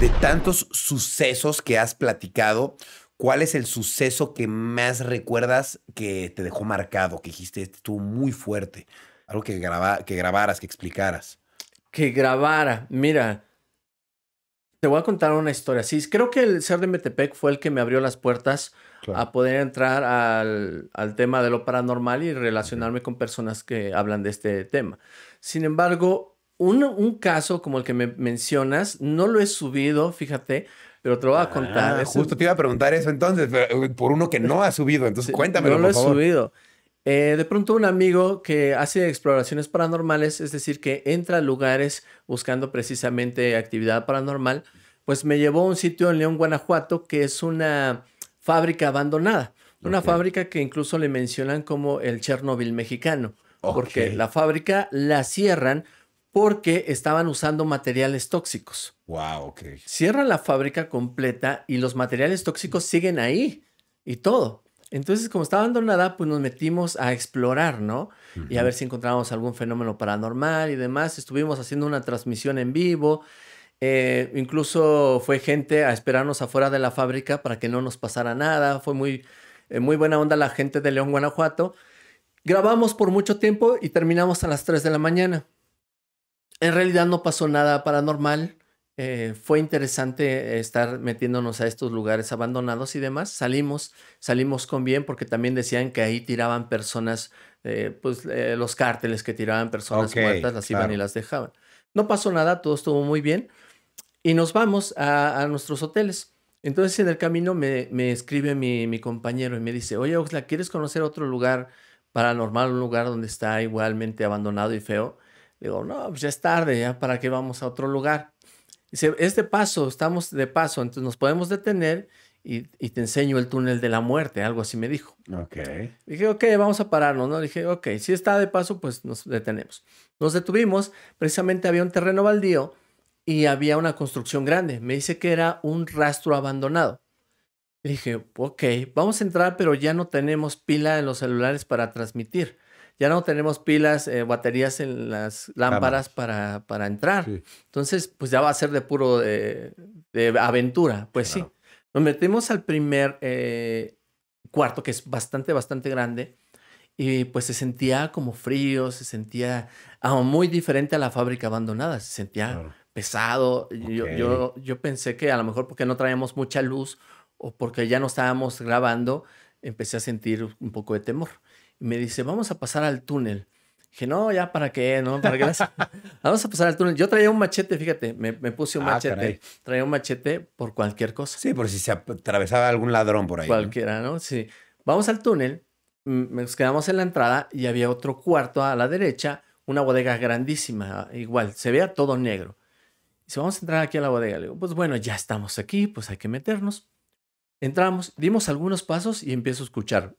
De tantos sucesos que has platicado, ¿cuál es el suceso que más recuerdas que te dejó marcado, que dijiste, este estuvo muy fuerte? Algo que, graba, que grabaras, que explicaras. Que grabara, mira. Te voy a contar una historia. Sí, creo que el ser de Metepec fue el que me abrió las puertas a poder entrar al, tema de lo paranormal y relacionarme con personas que hablan de este tema. Sin embargo, un, caso como el que me mencionas, no lo he subido, fíjate, pero te lo voy a contar. Ah, justo te iba a preguntar eso entonces, eh, por uno que no ha subido, entonces cuéntame. No lo he subido. Eh, de pronto un amigo que hace exploraciones paranormales, es decir, que entra a lugares buscando precisamente actividad paranormal, pues me llevó a un sitio en León, Guanajuato, que es una fábrica abandonada, una fábrica que incluso le mencionan como el Chernobyl mexicano, porque la fábrica la cierran porque estaban usando materiales tóxicos. Wow, ok. Cierran la fábrica completa y los materiales tóxicos siguen ahí y todo. Entonces, como estaba abandonada, pues nos metimos a explorar, ¿no? Y a ver si encontrábamos algún fenómeno paranormal y demás. Estuvimos haciendo una transmisión en vivo. Eh, incluso fue gente a esperarnos afuera de la fábrica para que no nos pasara nada. Fue muy, eh, muy buena onda la gente de León, Guanajuato. Grabamos por mucho tiempo y terminamos a las 3 de la mañana en realidad no pasó nada paranormal. Eh, fue interesante estar metiéndonos a estos lugares abandonados y demás. Salimos, salimos con bien porque también decían que ahí tiraban personas, eh, pues eh, los cárteles que tiraban personas muertas, las iban y las dejaban. No pasó nada, todo estuvo muy bien y nos vamos a, nuestros hoteles. Entonces en el camino me, escribe mi, mi, compañero y me dice, oye Oxla, ¿quieres conocer otro lugar paranormal, un lugar donde está igualmente abandonado y feo? Digo, no, pues ya es tarde, ya para qué vamos a otro lugar. Dice, es de paso, estamos de paso, entonces nos podemos detener y, y te enseño el túnel de la muerte, algo así me dijo. Ok. Dije, ok, vamos a pararnos, ¿no? Dije, ok, si está de paso, pues nos detenemos. Nos detuvimos, precisamente había un terreno baldío y había una construcción grande. Me dice que era un rastro abandonado. Dije, ok, vamos a entrar, pero ya no tenemos pila en los celulares para transmitir ya no tenemos pilas, eh, baterías en las lámparas para, para, entrar. Entonces, pues ya va a ser de puro eh, de, aventura. Pues sí. Nos metimos al primer eh, cuarto, que es bastante, bastante grande. Y pues se sentía como frío, se sentía ah, muy diferente a la fábrica abandonada. Se sentía pesado. Yo, yo, yo pensé que a lo mejor porque no traíamos mucha luz o porque ya no estábamos grabando, empecé a sentir un poco de temor me dice, vamos a pasar al túnel. Dije, no, ya, ¿para qué? ¿No? ¿Para qué Vamos a pasar al túnel. Yo traía un machete, fíjate, me, me puse un ah, machete. Traía un machete por cualquier cosa. Sí, por si se atravesaba algún ladrón por ahí. Cualquiera, ¿no? ¿no? Sí. Vamos al túnel, nos quedamos en la entrada y había otro cuarto a la derecha, una bodega grandísima, igual, se veía todo negro. Dice, vamos a entrar aquí a la bodega. Le digo, pues bueno, ya estamos aquí, pues hay que meternos. Entramos, dimos algunos pasos y empiezo a escuchar.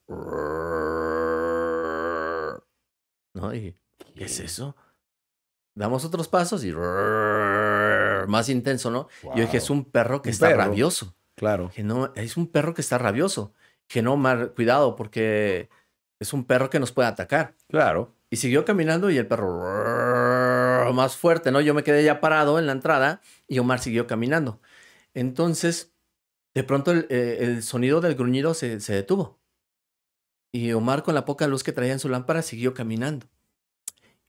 ¿no? Y, ¿qué, es eso? Damos otros pasos y más intenso, ¿no? Y Yo dije, es un perro que está rabioso. Claro. Que no, es un perro que está rabioso. Que no, Omar, cuidado, porque es un perro que nos puede atacar. Claro. Y siguió caminando y el perro más fuerte, ¿no? Yo me quedé ya parado en la entrada y Omar siguió caminando. Entonces, de pronto el, sonido del gruñido se detuvo. Y Omar, con la poca luz que traía en su lámpara, siguió caminando.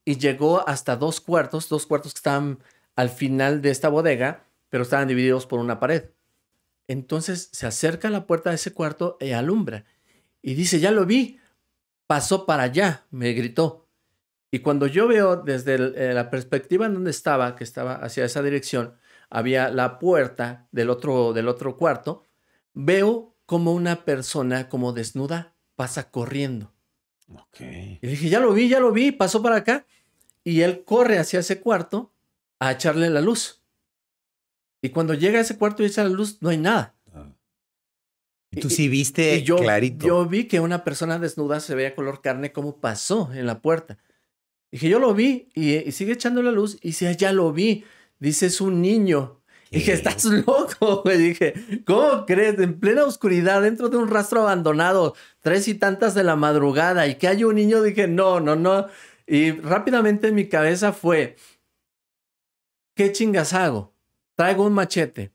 Y llegó hasta dos cuartos, dos cuartos que estaban al final de esta bodega, pero estaban divididos por una pared. Entonces se acerca a la puerta de ese cuarto y alumbra. Y dice, ya lo vi, pasó para allá, me gritó. Y cuando yo veo desde eh, la perspectiva en donde estaba, que estaba hacia esa dirección, había la puerta del otro, del otro cuarto, veo como una persona como desnuda pasa corriendo. Ok. Y dije, ya lo vi, ya lo vi, pasó para acá. Y él corre hacia ese cuarto a echarle la luz. Y cuando llega a ese cuarto y echa la luz, no hay nada. Ah. tú sí viste yo, clarito. Yo vi que una persona desnuda se veía color carne como pasó en la puerta. Dije, yo lo vi y, y sigue echando la luz y dice, ah, ya lo vi. Dice, es un niño Dije, eh. estás loco, güey. Dije, ¿cómo crees? En plena oscuridad, dentro de un rastro abandonado, tres y tantas de la madrugada, y que hay un niño, dije, no, no, no. Y rápidamente en mi cabeza fue, ¿qué chingas hago? Traigo un machete.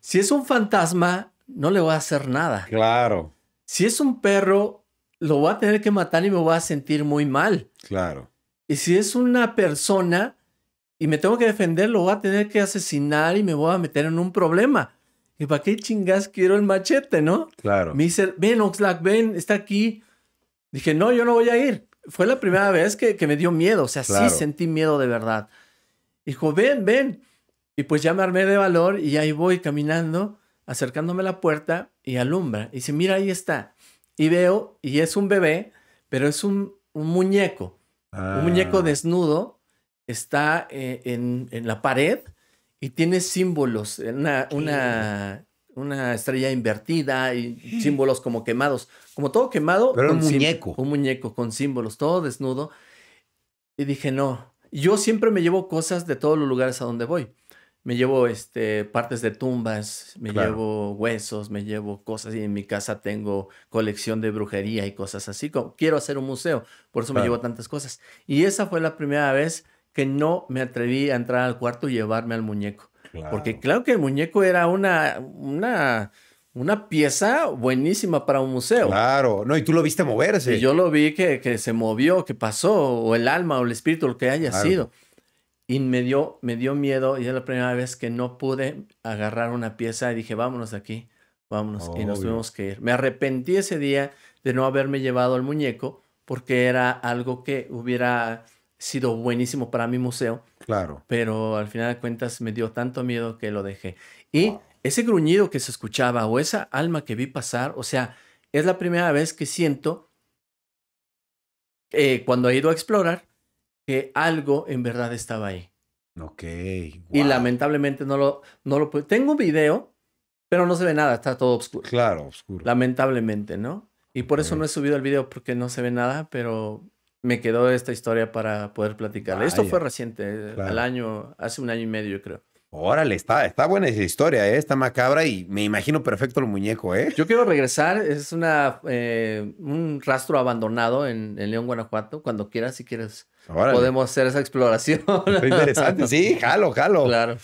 Si es un fantasma, no le voy a hacer nada. Claro. Si es un perro, lo voy a tener que matar y me voy a sentir muy mal. Claro. Y si es una persona, y me tengo que defender, lo voy a tener que asesinar y me voy a meter en un problema. ¿Y para qué chingas quiero el machete, no? Claro. Me dice, ven, Oxlack, ven, está aquí. Dije, no, yo no voy a ir. Fue la primera vez que, me dio miedo, o sea, sí sentí miedo de verdad. Dijo, ven, ven. Y pues ya me armé de valor y ahí voy caminando, acercándome a la puerta y alumbra. Y dice, mira, ahí está. Y veo, y es un bebé, pero es un, muñeco. Un muñeco ah. desnudo está eh, en, la pared y tiene símbolos, eh, una, una, una estrella invertida y símbolos como quemados, como todo quemado. un muñeco. Un muñeco con símbolos, todo desnudo. Y dije, no, yo siempre me llevo cosas de todos los lugares a donde voy. Me llevo este, partes de tumbas, me llevo huesos, me llevo cosas. Y en mi casa tengo colección de brujería y cosas así. quiero hacer un museo, por eso me llevo tantas cosas. Y esa fue la primera vez que no me atreví a entrar al cuarto y llevarme al muñeco. Porque claro que el muñeco era una, una, una pieza buenísima para un museo. Claro, no, y tú lo viste moverse. yo lo vi que, se movió, que pasó, o el alma, o el espíritu, lo que haya sido. Y me dio, miedo, y es la primera vez que no pude agarrar una pieza y dije, vámonos aquí, vámonos, y nos tuvimos que ir. Me arrepentí ese día de no haberme llevado al muñeco, porque era algo que hubiera sido buenísimo para mi museo. Claro. Pero al final de cuentas me dio tanto miedo que lo dejé. Y ese gruñido que se escuchaba o esa alma que vi pasar, o sea, es la primera vez que siento eh, cuando he ido a explorar que algo en verdad estaba ahí. Ok. Y lamentablemente no lo, no lo Tengo un video, pero no se ve nada, está todo oscuro. Claro, oscuro. Lamentablemente, ¿no? Y por eso no he subido el video porque no se ve nada, pero me quedó esta historia para poder platicar. Esto fue reciente, al año, hace un año y medio, yo creo. Órale, está, está buena esa historia, ¿eh? está macabra y me imagino perfecto el muñeco, ¿eh? Yo quiero regresar, es una, eh, un rastro abandonado en, León, Guanajuato, cuando quieras, si quieres, podemos hacer esa exploración. interesante, sí, jalo, jalo. Claro.